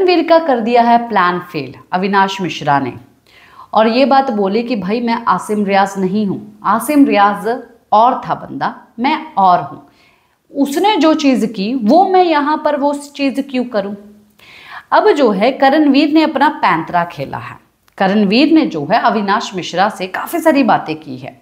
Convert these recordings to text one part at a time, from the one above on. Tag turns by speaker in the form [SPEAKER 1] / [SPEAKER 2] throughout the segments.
[SPEAKER 1] रणवीर का कर दिया है प्लान फेल अविनाश मिश्रा ने और ये बात बोली कि भाई मैं आसिम रियाज नहीं हूँ आसिम रियाज और था बंदा मैं और हूँ उसने जो चीज़ की वो मैं यहाँ पर वो चीज़ क्यों करूँ अब जो है करणवीर ने अपना पैंतरा खेला है करणवीर ने जो है अविनाश मिश्रा से काफ़ी सारी बातें की है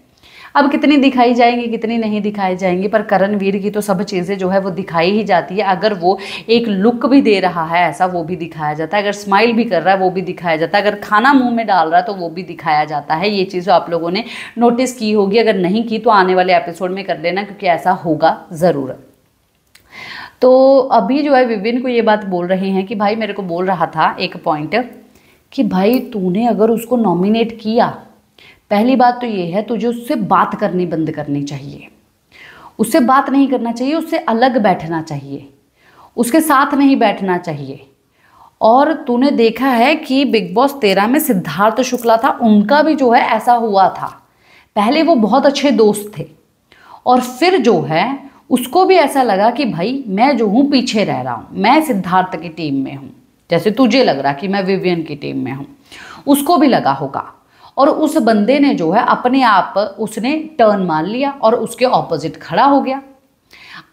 [SPEAKER 1] अब कितनी दिखाई जाएंगी कितनी नहीं दिखाई जाएंगी पर करणवीर की तो सब चीज़ें जो है वो दिखाई ही जाती है अगर वो एक लुक भी दे रहा है ऐसा वो भी दिखाया जाता है अगर स्माइल भी कर रहा है वो भी दिखाया जाता है अगर खाना मुंह में डाल रहा है तो वो भी दिखाया जाता है ये चीज़ आप लोगों ने नोटिस की होगी अगर नहीं की तो आने वाले एपिसोड में कर लेना क्योंकि ऐसा होगा ज़रूर तो अभी जो है विभिन्न को ये बात बोल रहे हैं कि भाई मेरे को बोल रहा था एक पॉइंट कि भाई तूने अगर उसको नॉमिनेट किया पहली बात तो ये है तुझे उससे बात करनी बंद करनी चाहिए उससे बात नहीं करना चाहिए उससे अलग बैठना चाहिए उसके साथ नहीं बैठना चाहिए और तूने देखा है कि बिग बॉस तेरह में सिद्धार्थ शुक्ला था उनका भी जो है ऐसा हुआ था पहले वो बहुत अच्छे दोस्त थे और फिर जो है उसको भी ऐसा लगा कि भाई मैं जो हूँ पीछे रह रहा हूँ मैं सिद्धार्थ की टीम में हूँ जैसे तुझे लग रहा कि मैं विवियन की टीम में हूँ उसको भी लगा होगा और उस बंदे ने जो है अपने आप उसने टर्न मार लिया और उसके ऑपोजिट खड़ा हो गया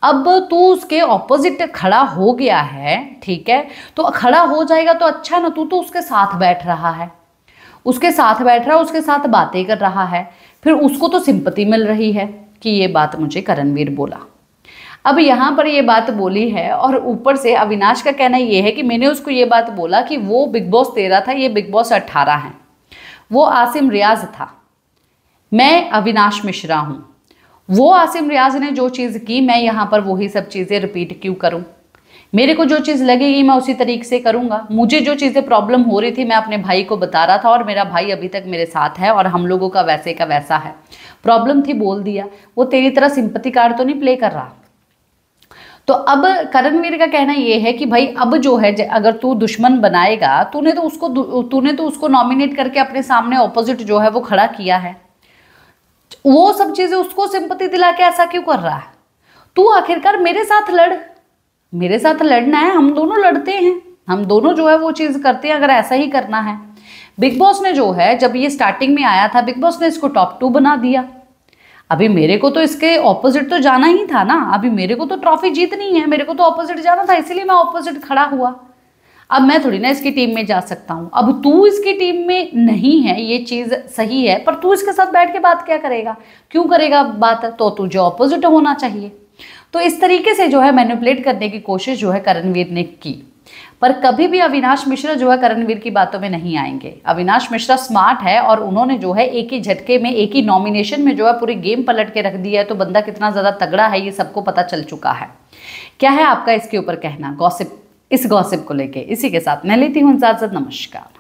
[SPEAKER 1] अब तू तो उसके ऑपोजिट खड़ा हो गया है ठीक है तो खड़ा हो जाएगा तो अच्छा ना तू तो उसके साथ बैठ रहा है उसके साथ बैठ रहा है उसके साथ बातें कर रहा है फिर उसको तो सिंपति मिल रही है कि ये बात मुझे करणवीर बोला अब यहाँ पर ये बात बोली है और ऊपर से अविनाश का कहना ये है कि मैंने उसको ये बात बोला कि वो बिग बॉस तेरह था ये बिग बॉस अट्ठारह है वो आसिम रियाज था मैं अविनाश मिश्रा हूँ वो आसिम रियाज ने जो चीज़ की मैं यहाँ पर वही सब चीज़ें रिपीट क्यों करूँ मेरे को जो चीज़ लगेगी मैं उसी तरीके से करूँगा मुझे जो चीज़ें प्रॉब्लम हो रही थी मैं अपने भाई को बता रहा था और मेरा भाई अभी तक मेरे साथ है और हम लोगों का वैसे का वैसा है प्रॉब्लम थी बोल दिया वो तेरी तरह सिंपत्ति कार्ड तो नहीं प्ले कर रहा तो अब करणवीर का कहना यह है कि भाई अब जो है अगर तू दुश्मन बनाएगा तूने तो उसको तूने तो उसको नॉमिनेट करके अपने सामने ऑपोजिट जो है वो खड़ा किया है वो सब चीज़ें उसको सिंपति दिला के ऐसा क्यों कर रहा है तू आखिरकार मेरे साथ लड़ मेरे साथ लड़ना है हम दोनों लड़ते हैं हम दोनों जो है वो चीज़ करते हैं अगर ऐसा ही करना है बिग बॉस ने जो है जब ये स्टार्टिंग में आया था बिग बॉस ने इसको टॉप टू बना दिया अभी मेरे को तो इसके ऑपोजिट तो जाना ही था ना अभी मेरे को तो ट्रॉफी जीतनी है मेरे को तो ऑपोजिट जाना था इसीलिए मैं ऑपोजिट खड़ा हुआ अब मैं थोड़ी ना इसकी टीम में जा सकता हूँ अब तू इसकी टीम में नहीं है ये चीज़ सही है पर तू इसके साथ बैठ के बात क्या करेगा क्यों करेगा बात तो तुझे ऑपोजिट होना चाहिए तो इस तरीके से जो है मैनिपुलेट करने की कोशिश जो है करणवीर ने की पर कभी भी अविनाश मिश्रा जो है करणवीर की बातों में नहीं आएंगे अविनाश मिश्रा स्मार्ट है और उन्होंने जो है एक ही झटके में एक ही नॉमिनेशन में जो है पूरी गेम पलट के रख दिया है तो बंदा कितना ज़्यादा तगड़ा है ये सबको पता चल चुका है क्या है आपका इसके ऊपर कहना गॉसिप इस गॉसिप को लेके इसी के साथ मैं लेती हूँ इजाज़त नमस्कार